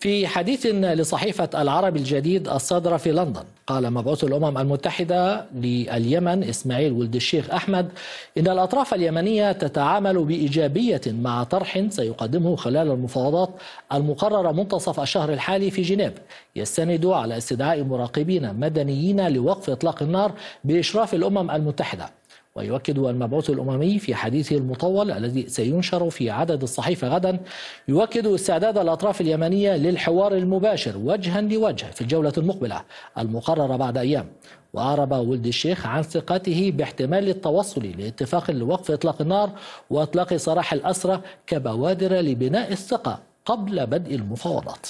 في حديث لصحيفة العرب الجديد الصادرة في لندن قال مبعوث الأمم المتحدة لليمن إسماعيل ولد الشيخ أحمد إن الأطراف اليمنية تتعامل بإيجابية مع طرح سيقدمه خلال المفاوضات المقررة منتصف الشهر الحالي في جنيف يستند على استدعاء مراقبين مدنيين لوقف إطلاق النار بإشراف الأمم المتحدة ويؤكد المبعوث الأممي في حديثه المطول الذي سينشر في عدد الصحيفة غدا يؤكد استعداد الأطراف اليمنية للحوار المباشر وجها لوجه في الجولة المقبلة المقررة بعد أيام وأعرب ولد الشيخ عن ثقته باحتمال التوصل لاتفاق لوقف إطلاق النار وإطلاق سراح الأسرة كبوادر لبناء الثقة قبل بدء المفاوضات